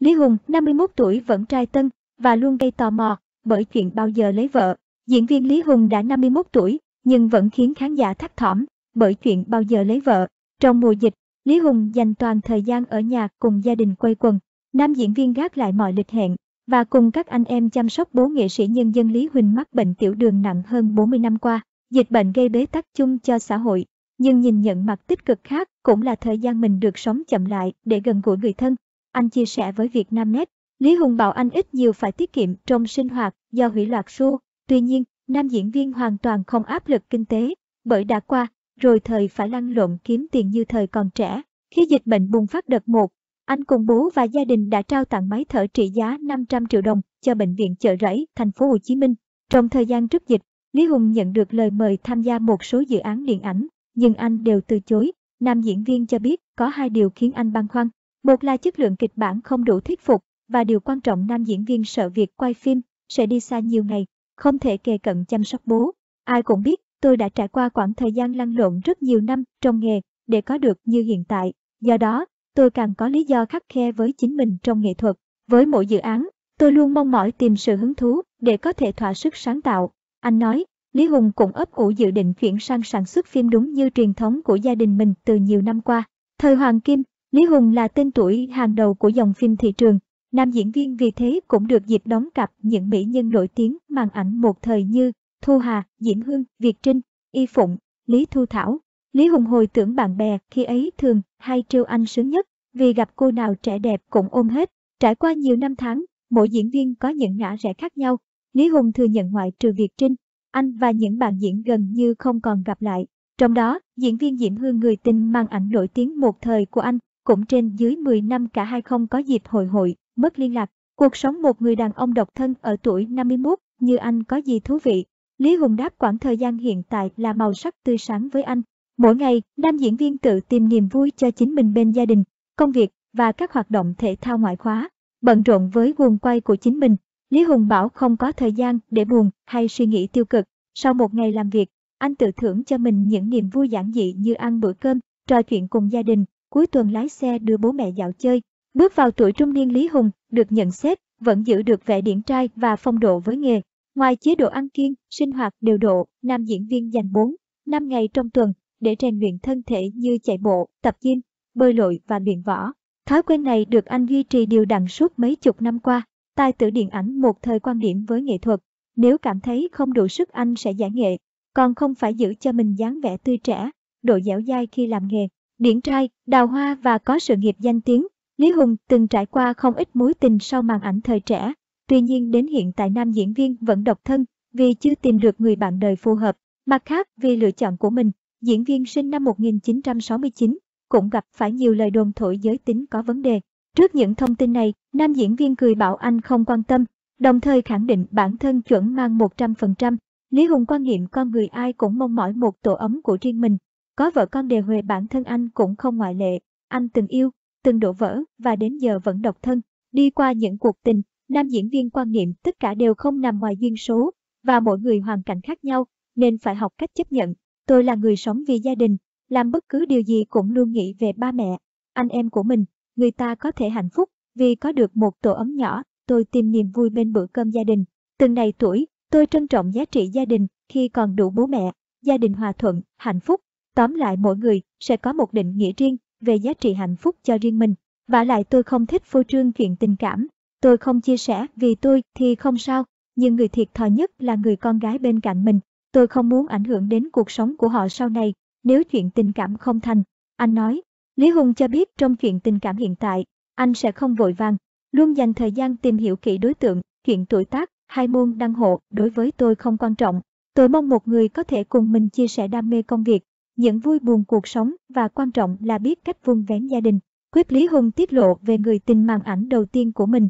Lý Hùng, 51 tuổi vẫn trai tân và luôn gây tò mò bởi chuyện bao giờ lấy vợ. Diễn viên Lý Hùng đã 51 tuổi nhưng vẫn khiến khán giả thắc thỏm bởi chuyện bao giờ lấy vợ. Trong mùa dịch, Lý Hùng dành toàn thời gian ở nhà cùng gia đình quay quần. Nam diễn viên gác lại mọi lịch hẹn và cùng các anh em chăm sóc bố nghệ sĩ nhân dân Lý Huỳnh mắc bệnh tiểu đường nặng hơn 40 năm qua. Dịch bệnh gây bế tắc chung cho xã hội, nhưng nhìn nhận mặt tích cực khác cũng là thời gian mình được sống chậm lại để gần gũi người thân. Anh chia sẻ với Vietnamnet, Lý Hùng bảo anh ít nhiều phải tiết kiệm trong sinh hoạt do hủy loạt xu. Tuy nhiên, nam diễn viên hoàn toàn không áp lực kinh tế, bởi đã qua, rồi thời phải lăn lộn kiếm tiền như thời còn trẻ. Khi dịch bệnh bùng phát đợt một, anh cùng bố và gia đình đã trao tặng máy thở trị giá 500 triệu đồng cho bệnh viện chợ rẫy thành phố Hồ Chí Minh. Trong thời gian trước dịch, Lý Hùng nhận được lời mời tham gia một số dự án điện ảnh, nhưng anh đều từ chối. Nam diễn viên cho biết có hai điều khiến anh băn khoăn. Một là chất lượng kịch bản không đủ thuyết phục, và điều quan trọng nam diễn viên sợ việc quay phim, sẽ đi xa nhiều ngày, không thể kề cận chăm sóc bố. Ai cũng biết, tôi đã trải qua quãng thời gian lăn lộn rất nhiều năm trong nghề để có được như hiện tại. Do đó, tôi càng có lý do khắc khe với chính mình trong nghệ thuật. Với mỗi dự án, tôi luôn mong mỏi tìm sự hứng thú để có thể thỏa sức sáng tạo. Anh nói, Lý Hùng cũng ấp ủ dự định chuyển sang sản xuất phim đúng như truyền thống của gia đình mình từ nhiều năm qua. Thời Hoàng Kim, Lý Hùng là tên tuổi hàng đầu của dòng phim thị trường, nam diễn viên vì thế cũng được dịp đóng cặp những mỹ nhân nổi tiếng màn ảnh một thời như Thu Hà, Diễm Hương, Việt Trinh, Y Phụng, Lý Thu Thảo. Lý Hùng hồi tưởng bạn bè khi ấy thường hay trêu anh sướng nhất vì gặp cô nào trẻ đẹp cũng ôm hết. Trải qua nhiều năm tháng, mỗi diễn viên có những ngã rẽ khác nhau. Lý Hùng thừa nhận ngoại trừ Việt Trinh, anh và những bạn diễn gần như không còn gặp lại. Trong đó, diễn viên Diễm Hương người tình mang ảnh nổi tiếng một thời của anh cũng trên dưới 10 năm cả hai không có dịp hồi hội, mất liên lạc. Cuộc sống một người đàn ông độc thân ở tuổi 51 như anh có gì thú vị. Lý Hùng đáp quãng thời gian hiện tại là màu sắc tươi sáng với anh. Mỗi ngày, nam diễn viên tự tìm niềm vui cho chính mình bên gia đình, công việc và các hoạt động thể thao ngoại khóa. Bận rộn với guồng quay của chính mình, Lý Hùng bảo không có thời gian để buồn hay suy nghĩ tiêu cực. Sau một ngày làm việc, anh tự thưởng cho mình những niềm vui giản dị như ăn bữa cơm, trò chuyện cùng gia đình, cuối tuần lái xe đưa bố mẹ dạo chơi. Bước vào tuổi trung niên Lý Hùng, được nhận xét, vẫn giữ được vẻ điển trai và phong độ với nghề. Ngoài chế độ ăn kiêng, sinh hoạt đều độ, nam diễn viên dành 4, 5 ngày trong tuần để rèn luyện thân thể như chạy bộ, tập gym, bơi lội và luyện võ. Thói quen này được anh duy trì điều đặn suốt mấy chục năm qua. Tài tử điện ảnh một thời quan điểm với nghệ thuật, nếu cảm thấy không đủ sức anh sẽ giải nghệ, còn không phải giữ cho mình dáng vẻ tươi trẻ, độ dẻo dai khi làm nghề điển trai, đào hoa và có sự nghiệp danh tiếng, Lý Hùng từng trải qua không ít mối tình sau màn ảnh thời trẻ, tuy nhiên đến hiện tại nam diễn viên vẫn độc thân vì chưa tìm được người bạn đời phù hợp. Mặt khác, vì lựa chọn của mình, diễn viên sinh năm 1969 cũng gặp phải nhiều lời đồn thổi giới tính có vấn đề. Trước những thông tin này, nam diễn viên cười bảo anh không quan tâm, đồng thời khẳng định bản thân chuẩn mang 100%. Lý Hùng quan niệm con người ai cũng mong mỏi một tổ ấm của riêng mình, có vợ con đề huề bản thân anh cũng không ngoại lệ, anh từng yêu, từng đổ vỡ và đến giờ vẫn độc thân. Đi qua những cuộc tình, nam diễn viên quan niệm tất cả đều không nằm ngoài duyên số, và mỗi người hoàn cảnh khác nhau, nên phải học cách chấp nhận. Tôi là người sống vì gia đình, làm bất cứ điều gì cũng luôn nghĩ về ba mẹ, anh em của mình, người ta có thể hạnh phúc, vì có được một tổ ấm nhỏ, tôi tìm niềm vui bên bữa cơm gia đình. Từng này tuổi, tôi trân trọng giá trị gia đình, khi còn đủ bố mẹ, gia đình hòa thuận, hạnh phúc, Tóm lại mỗi người sẽ có một định nghĩa riêng về giá trị hạnh phúc cho riêng mình. Và lại tôi không thích phô trương chuyện tình cảm. Tôi không chia sẻ vì tôi thì không sao, nhưng người thiệt thòi nhất là người con gái bên cạnh mình. Tôi không muốn ảnh hưởng đến cuộc sống của họ sau này nếu chuyện tình cảm không thành. Anh nói, Lý Hùng cho biết trong chuyện tình cảm hiện tại, anh sẽ không vội vàng, luôn dành thời gian tìm hiểu kỹ đối tượng, chuyện tuổi tác hai môn đăng hộ đối với tôi không quan trọng. Tôi mong một người có thể cùng mình chia sẻ đam mê công việc, những vui buồn cuộc sống và quan trọng là biết cách vun vén gia đình. Quyết Lý Hùng tiết lộ về người tình màn ảnh đầu tiên của mình,